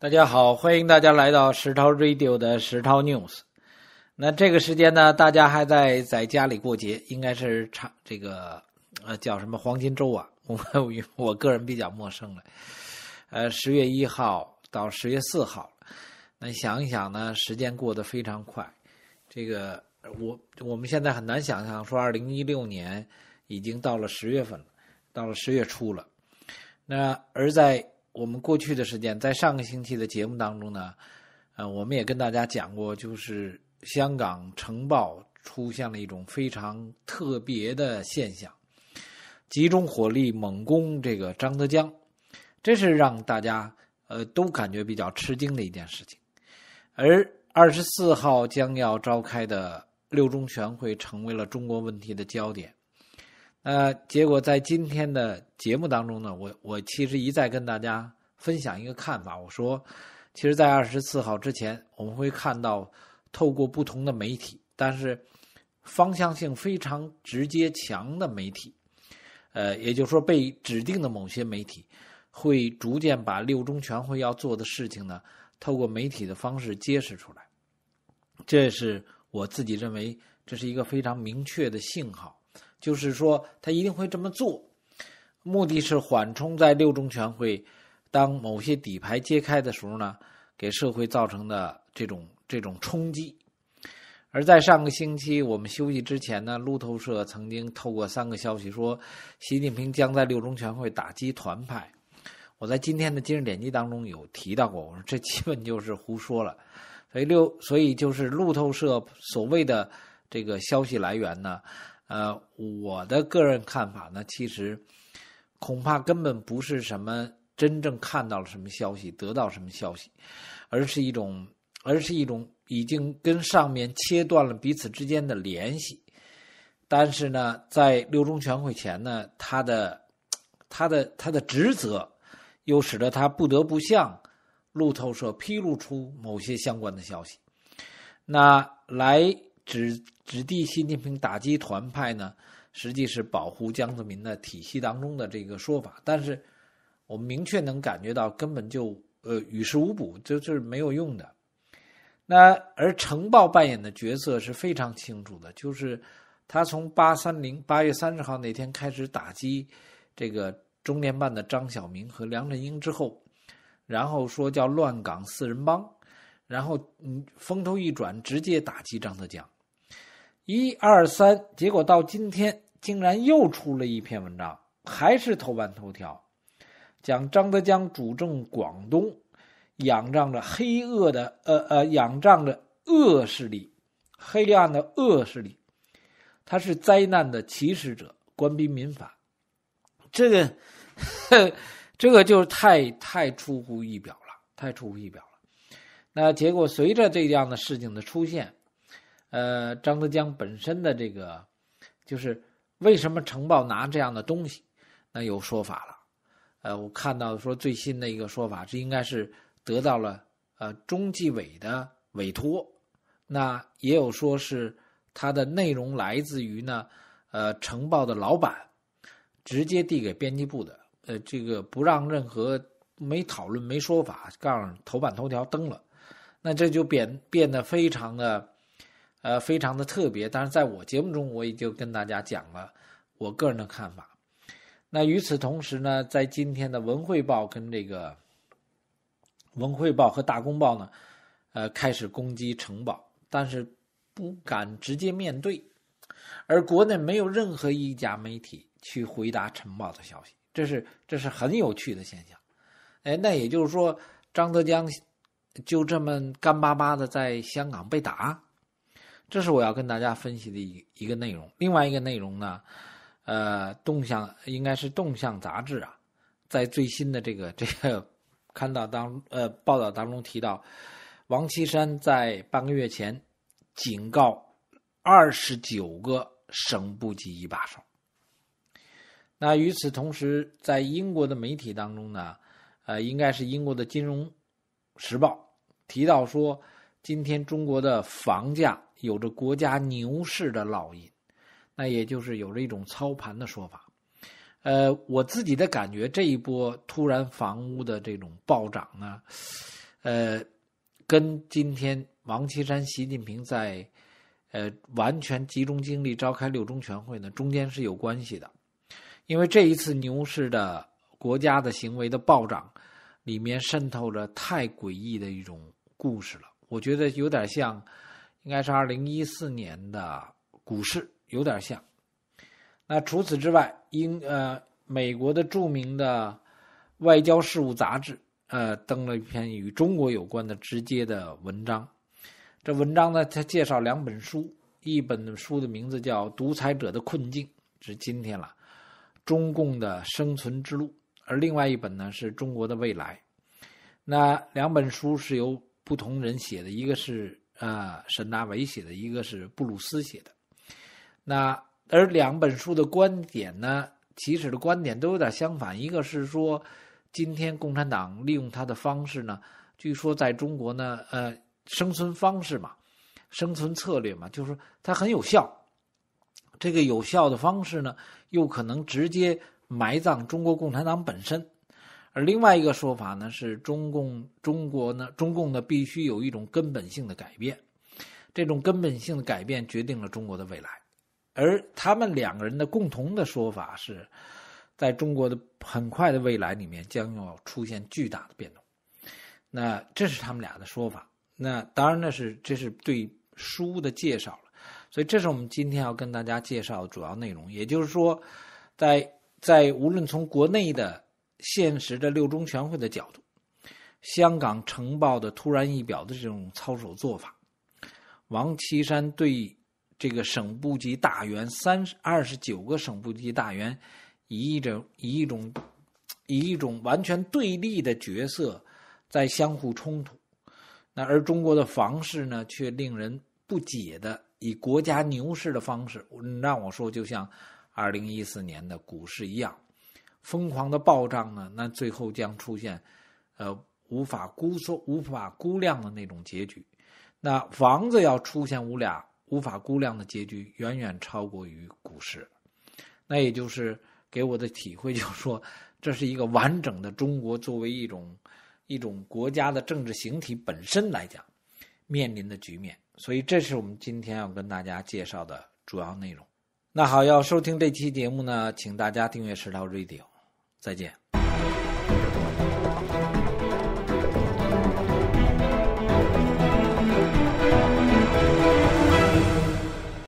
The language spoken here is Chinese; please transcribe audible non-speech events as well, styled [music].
大家好，欢迎大家来到石涛 radio 的石涛 news。那这个时间呢，大家还在在家里过节，应该是长这个呃叫什么黄金周啊？我 [laughs] 我我个人比较陌生了。呃，十月一号到十月四号，那想一想呢，时间过得非常快。这个我我们现在很难想象，说二零一六年已经到了十月份了，到了十月初了。那而在我们过去的时间，在上个星期的节目当中呢，呃，我们也跟大家讲过，就是香港《城报》出现了一种非常特别的现象，集中火力猛攻这个张德江，这是让大家呃都感觉比较吃惊的一件事情。而二十四号将要召开的六中全会，成为了中国问题的焦点。呃，结果在今天的节目当中呢，我我其实一再跟大家分享一个看法，我说，其实，在二十四号之前，我们会看到，透过不同的媒体，但是方向性非常直接强的媒体，呃，也就是说，被指定的某些媒体，会逐渐把六中全会要做的事情呢，透过媒体的方式揭示出来，这是我自己认为这是一个非常明确的信号。就是说，他一定会这么做，目的是缓冲在六中全会当某些底牌揭开的时候呢，给社会造成的这种这种冲击。而在上个星期我们休息之前呢，路透社曾经透过三个消息说，习近平将在六中全会打击团派。我在今天的今日点击当中有提到过，我说这基本就是胡说了。所以六，所以就是路透社所谓的这个消息来源呢。呃，我的个人看法呢，其实恐怕根本不是什么真正看到了什么消息，得到什么消息，而是一种，而是一种已经跟上面切断了彼此之间的联系。但是呢，在六中全会前呢，他的、他的、他的职责又使得他不得不向路透社披露出某些相关的消息。那来指。指地习近平打击团派呢，实际是保护江泽民的体系当中的这个说法。但是我们明确能感觉到，根本就呃与事无补，就是没有用的。那而程报扮演的角色是非常清楚的，就是他从八三零八月三十号那天开始打击这个中联办的张晓明和梁振英之后，然后说叫乱港四人帮，然后嗯风头一转，直接打击张德江。一二三，结果到今天竟然又出了一篇文章，还是头版头条，讲张德江主政广东，仰仗着黑恶的呃呃，仰仗着恶势力，黑暗的恶势力，他是灾难的起始者，官逼民反，这个，[laughs] 这个就是太太出乎意表了，太出乎意表了。那结果随着这样的事情的出现。呃，张德江本身的这个，就是为什么《呈报》拿这样的东西，那有说法了。呃，我看到说最新的一个说法，这应该是得到了呃中纪委的委托。那也有说是它的内容来自于呢，呃，《呈报》的老板直接递给编辑部的，呃，这个不让任何没讨论、没说法，告诉头版头条登了。那这就变变得非常的。呃，非常的特别，但是在我节目中，我也就跟大家讲了我个人的看法。那与此同时呢，在今天的《文汇报》跟这个《文汇报》和《大公报》呢，呃，开始攻击晨报，但是不敢直接面对，而国内没有任何一家媒体去回答晨报的消息，这是这是很有趣的现象。哎，那也就是说，张德江就这么干巴巴的在香港被打。这是我要跟大家分析的一一个内容。另外一个内容呢，呃，动向应该是《动向》杂志啊，在最新的这个这个看到当呃报道当中提到，王岐山在半个月前警告二十九个省部级一把手。那与此同时，在英国的媒体当中呢，呃，应该是英国的《金融时报》提到说，今天中国的房价。有着国家牛市的烙印，那也就是有着一种操盘的说法。呃，我自己的感觉，这一波突然房屋的这种暴涨呢，呃，跟今天王岐山、习近平在，呃，完全集中精力召开六中全会呢，中间是有关系的。因为这一次牛市的国家的行为的暴涨，里面渗透着太诡异的一种故事了，我觉得有点像。应该是二零一四年的股市有点像。那除此之外，英呃美国的著名的外交事务杂志呃登了一篇与中国有关的直接的文章。这文章呢，它介绍两本书，一本书的名字叫《独裁者的困境》，是今天了，中共的生存之路；而另外一本呢是《中国的未来》。那两本书是由不同人写的，一个是。呃，沈大伟写的，一个是布鲁斯写的，那而两本书的观点呢，起始的观点都有点相反。一个是说，今天共产党利用它的方式呢，据说在中国呢，呃，生存方式嘛，生存策略嘛，就是它很有效。这个有效的方式呢，又可能直接埋葬中国共产党本身。而另外一个说法呢，是中共中国呢，中共呢必须有一种根本性的改变，这种根本性的改变决定了中国的未来。而他们两个人的共同的说法是，在中国的很快的未来里面将要出现巨大的变动。那这是他们俩的说法。那当然那是这是对书的介绍了，所以这是我们今天要跟大家介绍主要内容。也就是说，在在无论从国内的。现实的六中全会的角度，香港《呈报》的突然一表的这种操守做法，王岐山对这个省部级大员三十二十九个省部级大员，以一种以一种以一种完全对立的角色在相互冲突。那而中国的房市呢，却令人不解的以国家牛市的方式，让我说就像二零一四年的股市一样。疯狂的暴涨呢，那最后将出现，呃，无法估缩、无法估量的那种结局。那房子要出现无俩、无法估量的结局，远远超过于股市。那也就是给我的体会，就是说，[laughs] 这是一个完整的中国作为一种一种国家的政治形体本身来讲面临的局面。所以，这是我们今天要跟大家介绍的主要内容。那好，要收听这期节目呢，请大家订阅石涛 radio。再见。